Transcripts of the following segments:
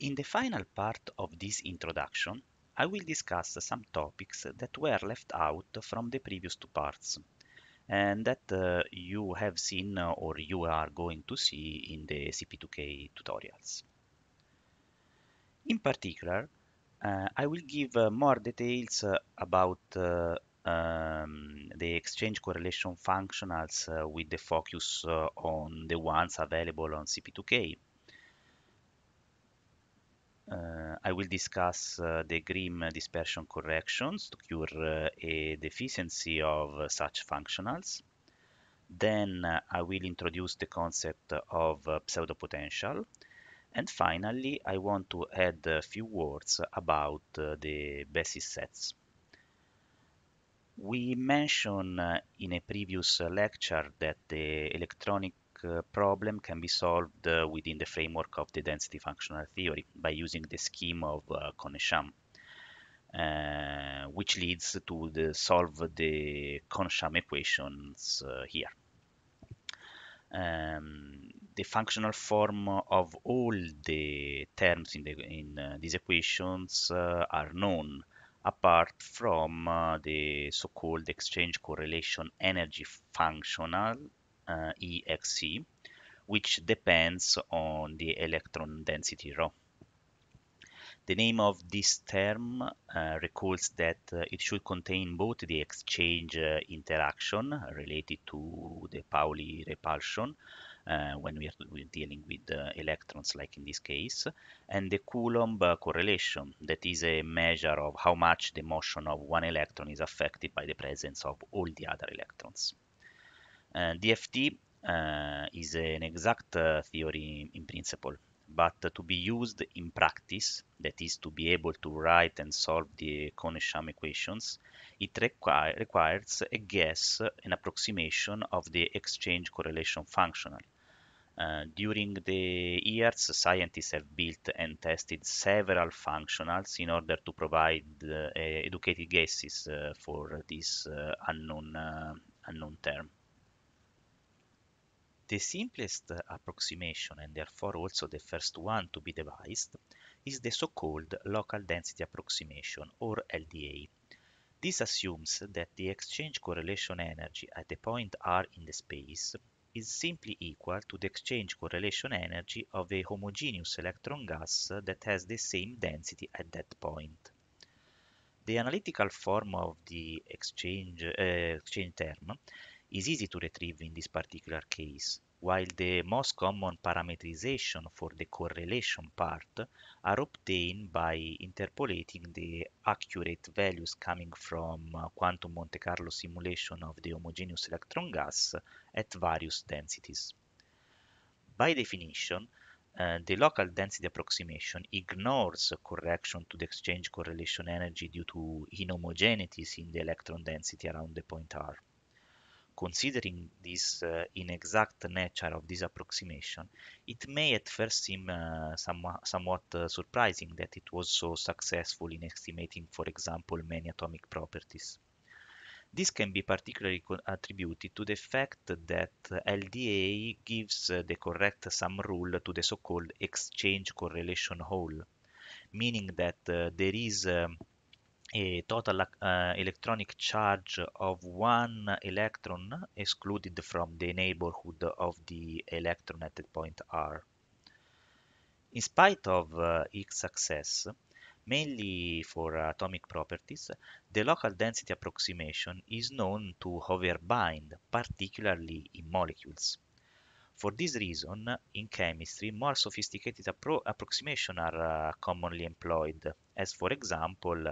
In the final part of this introduction, I will discuss some topics that were left out from the previous two parts and that uh, you have seen uh, or you are going to see in the CP2K tutorials. In particular, uh, I will give uh, more details uh, about uh, um, the exchange correlation functionals with the focus on the ones available on CP2K uh, I will discuss uh, the Grimm dispersion corrections to cure uh, a deficiency of such functionals. Then I will introduce the concept of pseudopotential. And finally, I want to add a few words about the basis sets. We mentioned in a previous lecture that the electronic uh, problem can be solved uh, within the framework of the density functional theory by using the scheme of uh, Konesham. Uh, which leads to the solve the Consham equations uh, here. Um, the functional form of all the terms in, the, in uh, these equations uh, are known apart from the so-called exchange correlation energy functional uh, EXE, which depends on the electron density rho. The name of this term uh, recalls that uh, it should contain both the exchange uh, interaction related to the Pauli repulsion uh, when we are dealing with uh, electrons, like in this case, and the Coulomb uh, correlation, that is a measure of how much the motion of one electron is affected by the presence of all the other electrons. Eh, DFT eh, is an exact eh, theory in principle, but to be used in practice, that is to be able to write and solve the Cone-Sham equations, it requires a guess, an approximation of the exchange correlation functional. Uh, during the years, scientists have built and tested several functionals in order to provide uh, educated guesses uh, for this unknown, unknown term. The simplest approximation, and therefore also the first one to be devised, is the so-called local density approximation, or LDA. This assumes that the exchange correlation energy at a point r in the space is simply equal to the exchange correlation energy of a homogeneous electron gas that has the same density at that point. The analytical form of the exchange, uh, exchange term is easy to retrieve in this particular case, while the most common parametrization for the correlation part are obtained by interpolating the accurate values coming from uh, quantum Monte Carlo simulation of the homogeneous electron gas at various densities. By definition, uh, the local density approximation ignores correction to the exchange correlation energy due to inhomogeneities in the electron density around the point r considering this uh, inexact nature of this approximation, it may at first seem uh, somewhat, somewhat uh, surprising that it was so successful in estimating, for example, many atomic properties. This can be particularly attributed to the fact that LDA gives uh, the correct sum rule to the so-called exchange correlation hole, meaning that uh, there is um, a total uh, electronic charge of one electron excluded from the neighborhood of the electron at the point r. In spite of uh, its success, mainly for atomic properties, the local density approximation is known to overbind, particularly in molecules. For this reason, in chemistry, more sophisticated appro approximations are uh, commonly employed, as for example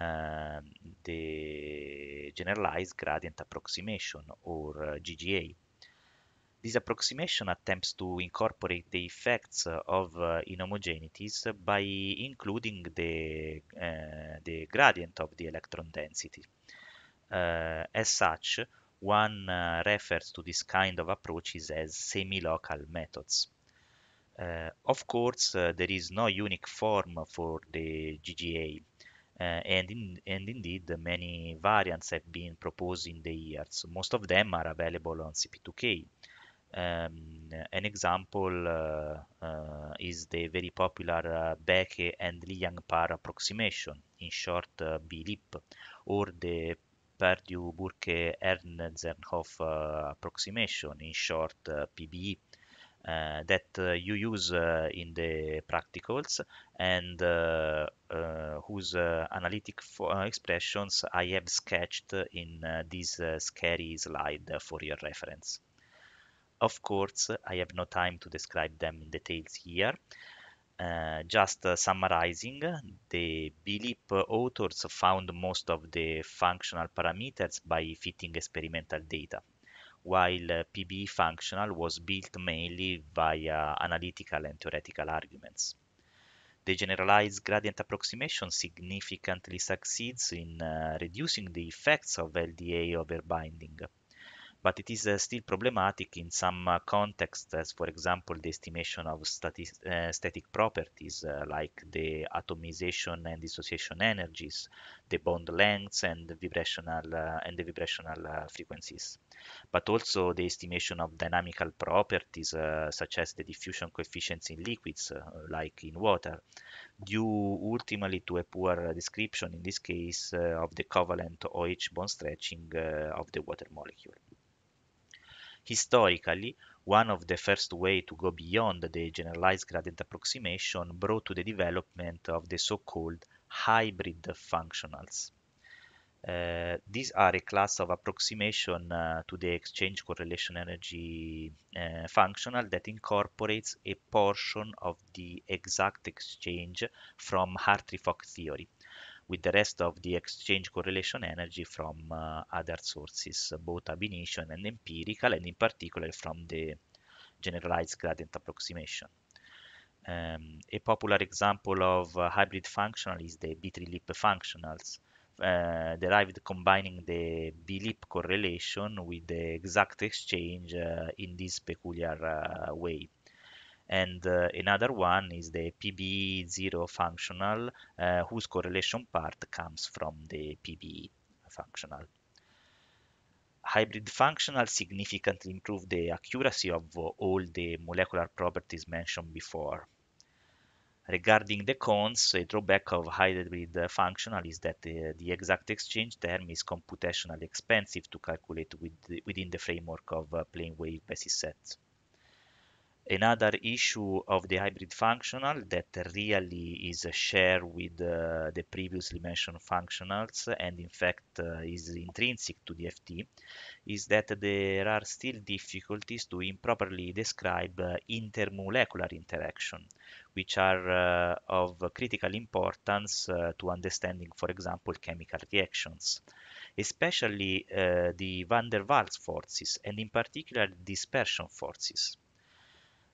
uh, the generalized gradient approximation or uh, GGA. This approximation attempts to incorporate the effects of uh, inhomogeneities by including the, uh, the gradient of the electron density. Uh, as such, one uh, refers to this kind of approaches as semi-local methods. Uh, of course, uh, there is no unique form for the GGA, uh, and, in, and indeed many variants have been proposed in the years. Most of them are available on CP2K. Um, an example uh, uh, is the very popular uh, Beke and Liang par approximation, in short, BLIP, or the Perdue, Burke, Ernst and eh, approximation, in short eh, PBE. Uh, eh, that uh, you use uh, in the practicals and whose analytic expressions I have sketched in this scary slide for your reference. Of course, I have no time to describe them in details here, uh, just uh, summarizing, the BLIP authors found most of the functional parameters by fitting experimental data, while uh, PBE functional was built mainly via analytical and theoretical arguments. The generalized gradient approximation significantly succeeds in uh, reducing the effects of LDA overbinding but it is uh, still problematic in some uh, contexts, as for example the estimation of stati- uh, static properties uh, like the atomization and dissociation energies, the bond lengths and the vibrational uh, and the vibrational frequencies, but also the estimation of dynamical properties such as the diffusion coefficients in liquids like in water, due ultimately to a poor description in this case of the covalent OH bond stretching of the water molecule. Historically, one of the first way to go beyond the generalized gradient approximation brought to the development of the so-called hybrid functionals. Uh, these are a class of approximation uh, to the exchange correlation energy uh, functional that incorporates a portion of the exact exchange from Hartree-Fock theory with the rest of the exchange correlation energy from uh, other sources, both ab initio and empirical, and in particular from the generalized gradient approximation. Um, a popular example of uh, hybrid functional is the B3LIP functionals, uh, derived combining the B-LIP correlation with the exact exchange uh, in this peculiar uh, way and uh, another one is the PB0 functional uh, whose correlation part comes from the PB functional. Hybrid functional significantly improve the accuracy of all the molecular properties mentioned before. Regarding the cons, a drawback of hybrid functional is that the, uh, the exact exchange term is computationally expensive to calculate with the, within the framework of uh, plane wave basis sets. Another issue of the hybrid functional that really is shared with uh, the previously mentioned functionals and in fact uh, is intrinsic to the FT is that there are still difficulties to improperly describe uh, intermolecular interaction, which are uh, of critical importance uh, to understanding, for example, chemical reactions especially uh, the van der Waals forces and in particular dispersion forces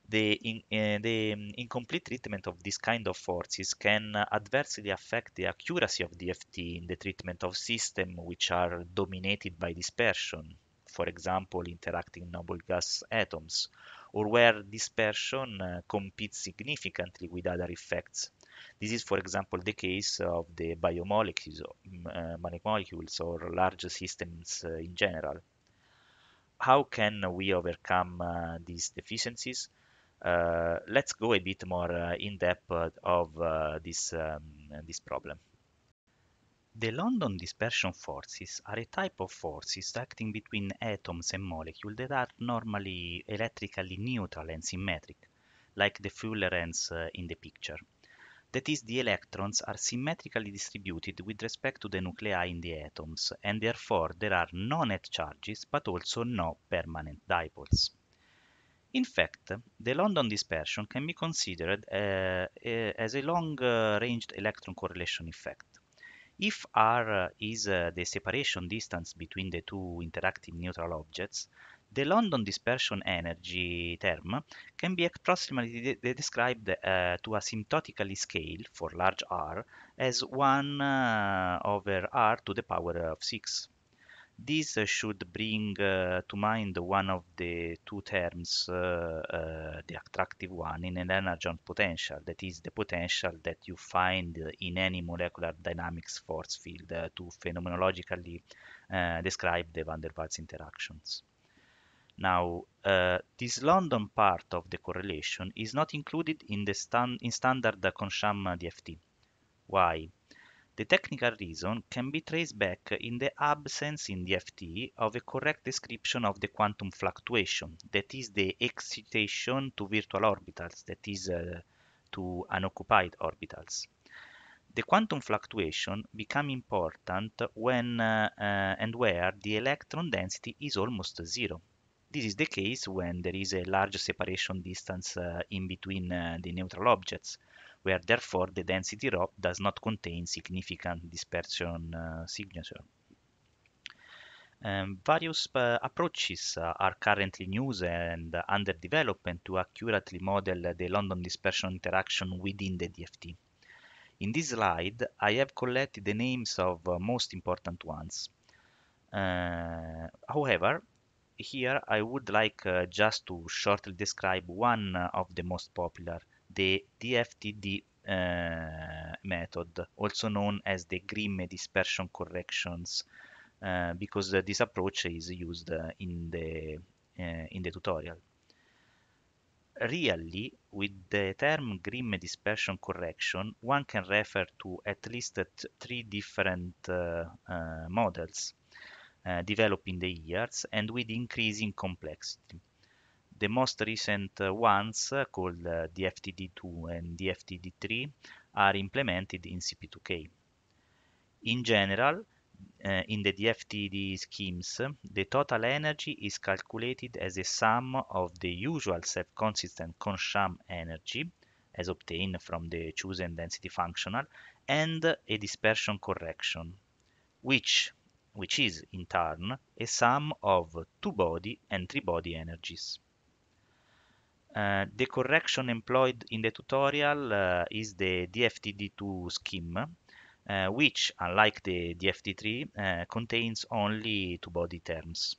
the, in, uh, the mm, incomplete treatment of this kind of forces can adversely affect the accuracy of DFT in the treatment of systems which are dominated by dispersion, for example, interacting noble gas atoms, or where dispersion uh, competes significantly with other effects. This is, for example, the case of the biomolecules uh, or large systems in general. How can we overcome these deficiencies? Uh, let's go a bit more uh, in depth uh, of this, um, this problem. The London dispersion forces are a type of forces acting between atoms and molecules that are normally electrically neutral and symmetric, like the fullerenes uh, in the picture. That is, the electrons are symmetrically distributed with respect to the nuclei in the atoms, and therefore there are no net charges but also no permanent dipoles. In fact, the London dispersion can be considered uh, uh as a long-range electron correlation effect. If R uh, is uh, the separation distance between the two interacting neutral objects, the London dispersion energy term can be approximately de described uh, to asymptotically scale for large r as 1 uh, over r to the power of 6. This should bring uh, to mind one of the two terms, uh, uh, the attractive one, in an energy potential, that is the potential that you find in any molecular dynamics force field to phenomenologically describe the van der Waals interactions. Now, uh, this London part of the correlation is not included in the stan in standard Consham DFT. Why? The technical reason can be traced back in the absence in the FT of a correct description of the quantum fluctuation, that is the excitation to virtual orbitals, that is uh, to unoccupied orbitals. The quantum fluctuation become important when uh, uh, and where the electron density is almost zero. This is the case when there is a large separation distance uh, in between uh, the neutral objects, where therefore the density rho does not contain significant dispersion uh, signature. Um, various uh, approaches uh, are currently in use and under development to accurately model the London dispersion interaction within the DFT. In this slide, I have collected the names of uh, most important ones. Uh, however, here I would like uh, just to shortly describe one of the most popular, the DFTD uh, eh, method, also known as the Grimme dispersion corrections, uh, because uh, this approach is used in the in the tutorial. Really, with the term Grimme dispersion correction, one can refer to at least three different models developed in the years and with increasing complexity. The most recent uh, ones, uh, called uh, DFTD2 and DFTD3, are implemented in CP2K. In general, uh, in the DFTD schemes, the total energy is calculated as a sum of the usual self-consistent Consham energy, as obtained from the chosen density functional, and a dispersion correction, which, which is, in turn, a sum of two-body and three-body energies. Uh, the correction employed in the tutorial uh, is the DFTD2 scheme, uh, which, unlike the DFT3, uh, contains only two-body terms.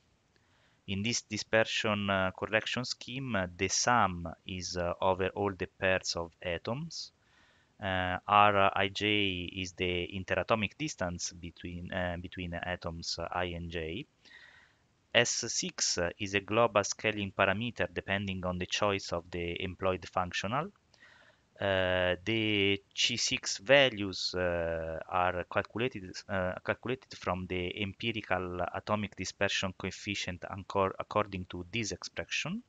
In this dispersion uh, correction scheme, the sum is over all the pairs of atoms. Rij is the interatomic distance between, between atoms i and j S6 is a global scaling parameter depending on the choice of the employed functional. Uh, the c 6 values uh, are calculated, uh, calculated from the empirical atomic dispersion coefficient according to this expression.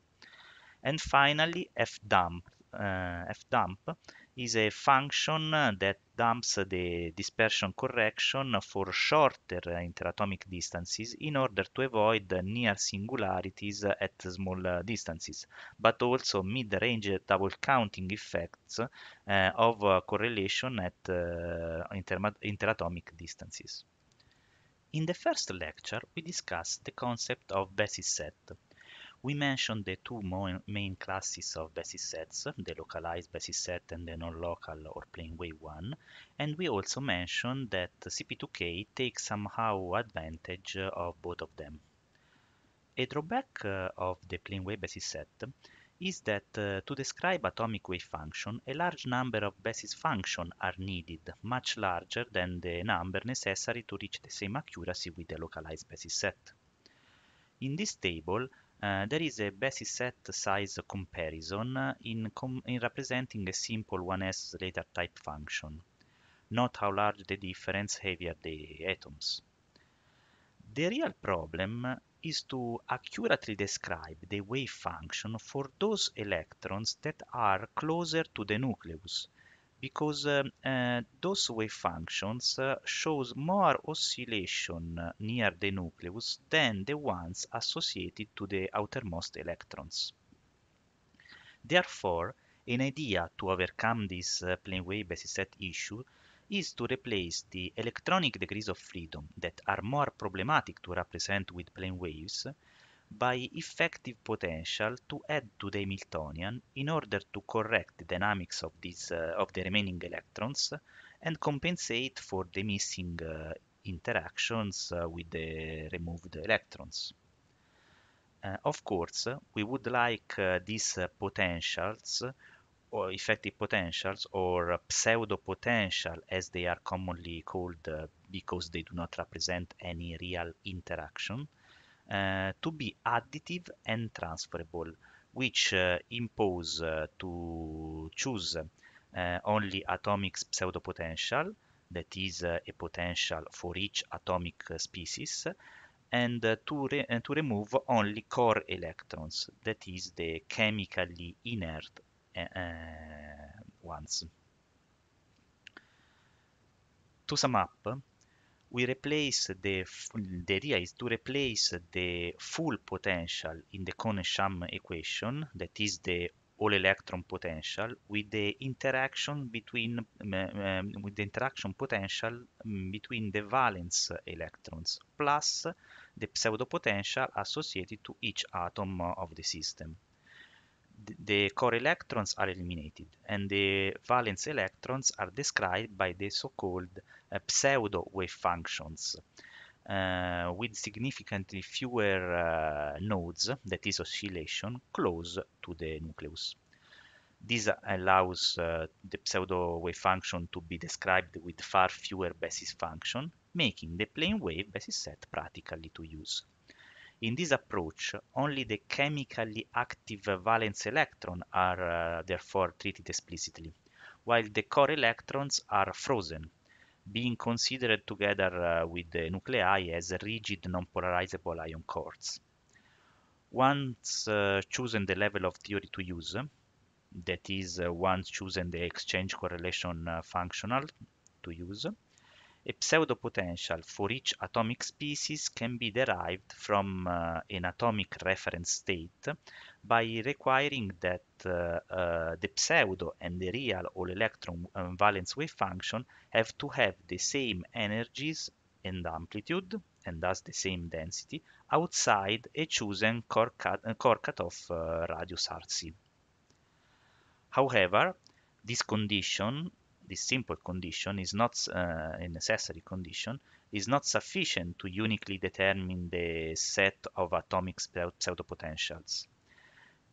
And finally, fdump, uh, fdump is a function that dumps the dispersion correction for shorter interatomic distances in order to avoid near singularities at small distances, but also mid-range double counting effects uh, of uh, correlation at uh, inter interatomic distances. In the first lecture, we discussed the concept of basis set we mentioned the two main classes of basis sets, the localized basis set and the non-local or plane wave one, and we also mentioned that CP2K takes somehow advantage of both of them. A drawback uh, of the plane wave basis set is that uh, to describe atomic wave function, a large number of basis functions are needed, much larger than the number necessary to reach the same accuracy with the localized basis set. In this table, uh, there is a basis set size comparison in, com in representing a simple 1s later type function. Note how large the difference, heavier the atoms. The real problem is to accurately describe the wave function for those electrons that are closer to the nucleus because uh, those wave functions uh, shows more oscillation eh, near the nucleus than the ones associated to the outermost electrons. Therefore, an idea to overcome this uh, plane wave basis set issue is to replace the electronic degrees of freedom that are more problematic to represent with plane waves by effective potential to add to the Hamiltonian in order to correct the dynamics of, this, uh, of the remaining electrons and compensate for the missing uh, interactions uh, with the removed electrons. Uh, of course, we would like uh, these uh, potentials or effective potentials or pseudo potential as they are commonly called because they do not represent any real interaction uh, to be additive and transferable, which uh, impose uh, to choose only atomic pseudopotential, that is a potential for each atomic species, and to, re to remove only core electrons, that is the chemically inert ones. To sum up, we replace the the idea is to replace the full potential in the kohn sham equation, that is the all electron potential, with the interaction between um, with the interaction potential between the valence electrons plus the pseudo potential associated to each atom of the system the core electrons are eliminated and the valence electrons are described by the so-called uh, pseudo wave functions uh, with significantly fewer uh, nodes, that is oscillation, close to the nucleus. This allows uh, the pseudo wave function to be described with far fewer basis function, making the plane wave basis set practically to use. In this approach, only the chemically active valence electron are uh, therefore treated explicitly, while the core electrons are frozen, being considered together uh, with the nuclei as rigid non-polarizable ion cores. Once uh, chosen the level of theory to use, that is, uh, once chosen the exchange correlation uh, functional to use, a pseudo potential for each atomic species can be derived from uh, an atomic reference state by requiring that uh, uh, the pseudo and the real all electron um, valence wave function have to have the same energies and amplitude and thus the same density outside a chosen core, cut, uh, off uh, radius RC. However, this condition this simple condition is not uh, a necessary condition is not sufficient to uniquely determine the set of atomic pseudopotentials.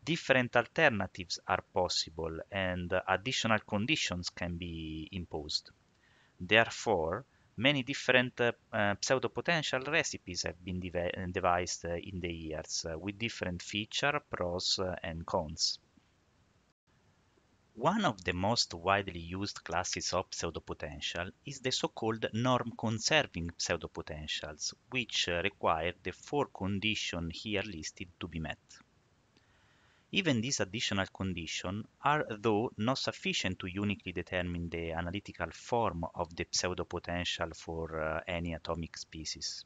Different alternatives are possible and additional conditions can be imposed. Therefore, many different uh, uh, pseudopotential recipes have been devised in the years uh, with different feature, pros uh, and cons. One of the most widely used classes of pseudopotential is the so-called norm-conserving pseudopotentials, which uh, require the four conditions here listed to be met. Even these additional conditions are, though, not sufficient to uniquely determine the analytical form of the pseudopotential for uh, any atomic species.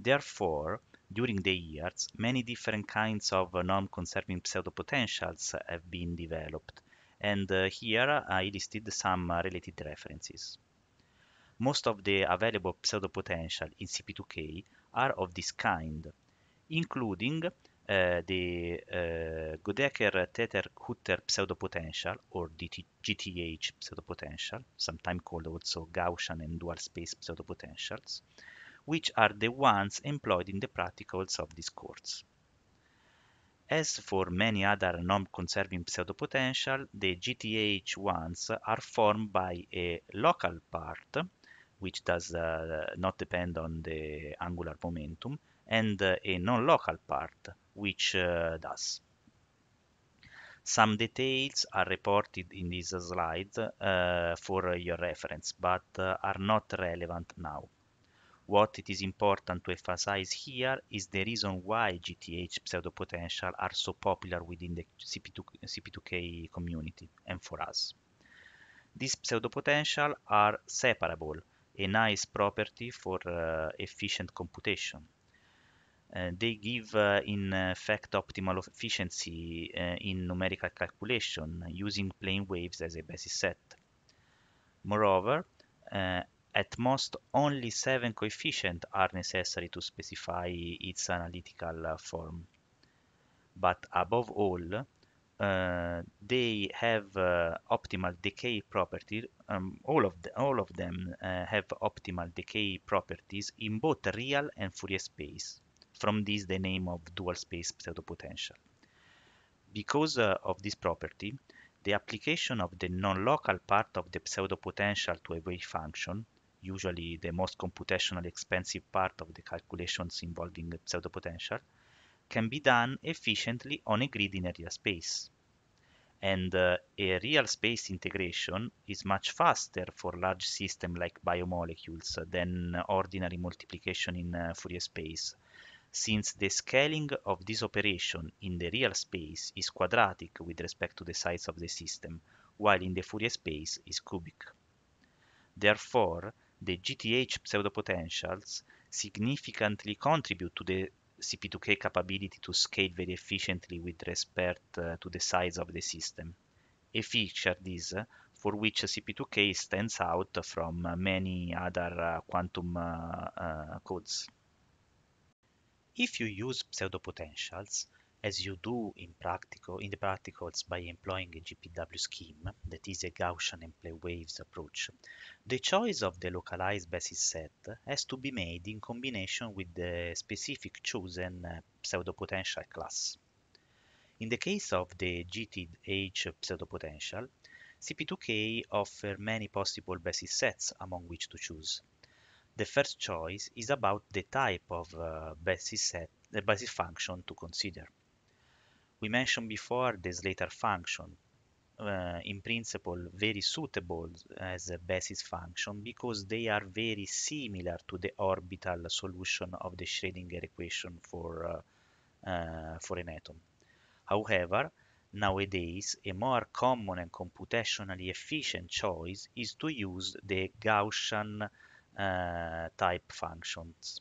Therefore, during the years, many different kinds of uh, non-conserving pseudopotentials have been developed, and uh, here I listed some uh, related references. Most of the available pseudopotential in CP2K are of this kind, including uh, the uh, Godecker-Teter-Hutter pseudopotential or DT GTH pseudopotential, sometimes called also Gaussian and dual space pseudopotentials, which are the ones employed in the practicals of this course. As for many other non-conserving pseudopotential, the GTH ones are formed by a local part, which does uh, not depend on the angular momentum, and uh, a non-local part, which uh, does. Some details are reported in this slide uh, for your reference, but uh, are not relevant now. What it is important to emphasize here is the reason why GTH pseudopotential are so popular within the CP2, k community and for us. These pseudopotential are separable, a nice property for uh, efficient computation. Uh, they give, uh, in fact, optimal efficiency uh, in numerical calculation using plane waves as a basis set. Moreover, uh, at most only seven coefficients are necessary to specify its analytical uh, form. But above all, uh, they have uh, optimal decay property. Um, all of the, all of them uh, have optimal decay properties in both real and Fourier space. From this, the name of dual space pseudopotential. Because uh, of this property, the application of the non-local part of the pseudopotential to a wave function usually the most computationally expensive part of the calculations involving self-potential can be done efficiently on a grid in a real space. And uh, a real space integration is much faster for large systems like biomolecules than ordinary multiplication in uh, Fourier space, since the scaling of this operation in the real space is quadratic with respect to the size of the system, while in the Fourier space is cubic. Therefore, the GTH pseudopotentials significantly contribute to the CP2K capability to scale very efficiently with respect uh, to the size of the system. A feature this uh, for which CP2K stands out from uh, many other uh, quantum uh, uh, codes. If you use pseudopotentials, as you do in practical in the practicals by employing a GPW scheme, that is a Gaussian and plane waves approach, the choice of the localized basis set has to be made in combination with the specific chosen uh, pseudopotential class. In the case of the GTH pseudopotential, CP2K offers many possible basis sets among which to choose. The first choice is about the type of uh, basis set, the uh, basis function to consider. We mentioned before this later function, uh, in principle, very suitable as a basis function because they are very similar to the orbital solution of the Schrödinger equation for, uh, uh, for an atom. However, nowadays, a more common and computationally efficient choice is to use the Gaussian uh, type functions.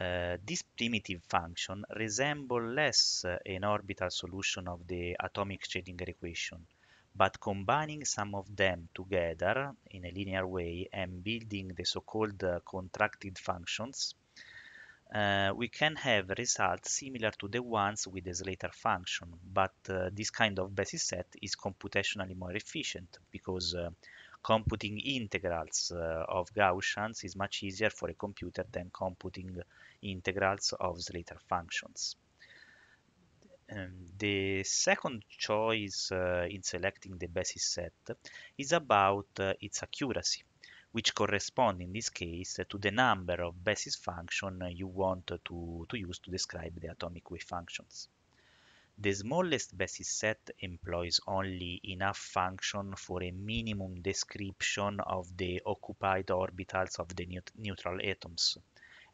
Uh, this primitive function resemble less an orbital solution of the atomic Schrödinger equation, but combining some of them together in a linear way and building the so-called uh, contracted functions, uh, we can have results similar to the ones with the Slater function, but uh, this kind of basis set is computationally more efficient because uh, computing integrals uh, of Gaussians is much easier for a computer than computing integrals of Slater functions. Um, the second choice uh, in selecting the basis set is about uh, its accuracy, which correspond in this case to the number of basis function you want to, to use to describe the atomic wave functions. The smallest basis set employs only enough function for a minimum description of the occupied orbitals of the neut neutral atoms,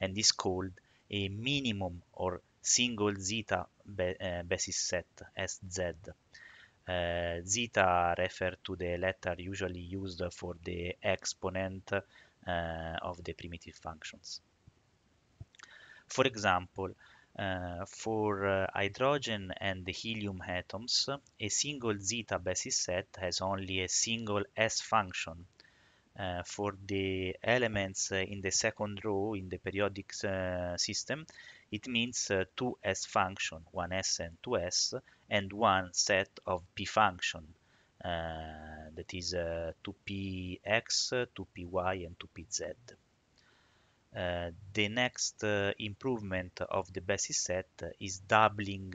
and is called a minimum or single zeta uh, eh, basis set, SZ. Uh, eh, zeta refers to the letter usually used for the exponent uh, of the primitive functions. For example, uh, for uh, hydrogen and helium atoms, a single zeta basis set has only a single S function. Uh, for the elements in the second row in the periodic system, it means two S function, one S and two S, and one set of P function. Uh, that is uh, 2px, 2py, and 2pz. Uh, the next uh, improvement of the basis set is doubling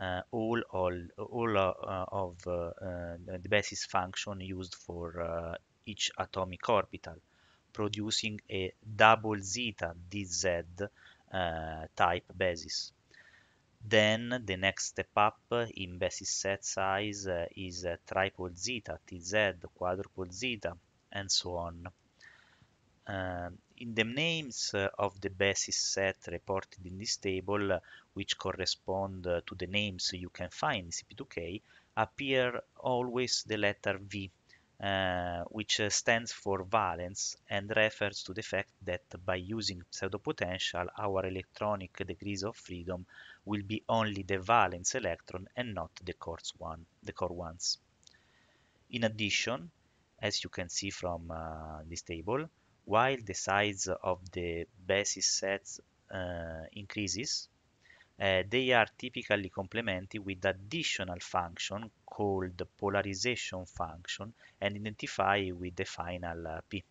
uh, all, all, all of the basis function used for each atomic orbital, producing a double zeta dz uh, type basis. Then the next step up in basis set size uh, is uh, triple zeta, tz, quadruple zeta, and so on. Um, in the names of the basis set reported in this table, which correspond to the names you can find in CP2K, appear always the letter V, uh, which stands for valence and refers to the fact that by using pseudopotential, our electronic degrees of freedom will be only the valence electron and not the, one, the core ones. In addition, as you can see from uh, this table, while the size of the basis sets uh, increases, uh, they are typically complemented with additional function called polarization function and identify with the final uh, p.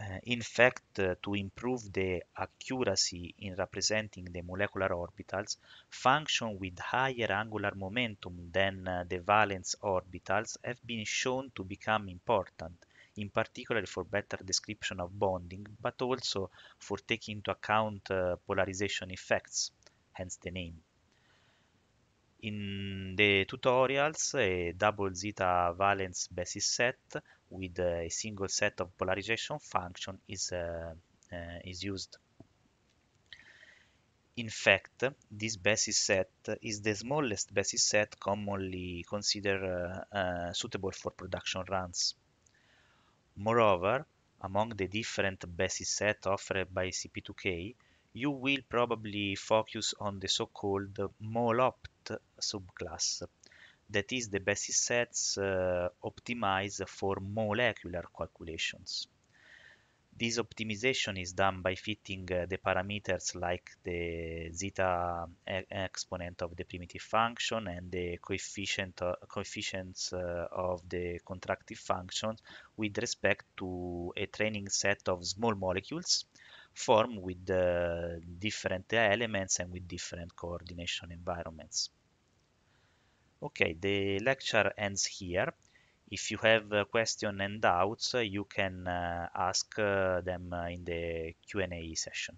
Uh, in fact, uh, to improve the accuracy in representing the molecular orbitals, functions with higher angular momentum than uh, the valence orbitals have been shown to become important in particular for better description of bonding, but also for taking into account uh, polarization effects, hence the name. In the tutorials, a double zeta valence basis set with a single set of polarization function is, uh, uh, is used. In fact, this basis set is the smallest basis set commonly considered uh, uh, suitable for production runs. Moreover, among the different basis sets offered by CP2K, you will probably focus on the so-called MOLOPT subclass, that is the basis sets uh, optimized for molecular calculations. This optimization is done by fitting uh, the parameters like the zeta uh, exponent of the primitive function and the coefficient, uh, coefficients of the contractive function with respect to a training set of small molecules formed with different elements and with different coordination environments. Okay, the lecture ends here if you have uh, questions and doubts, you can uh, ask uh, them uh, in the Q&A session.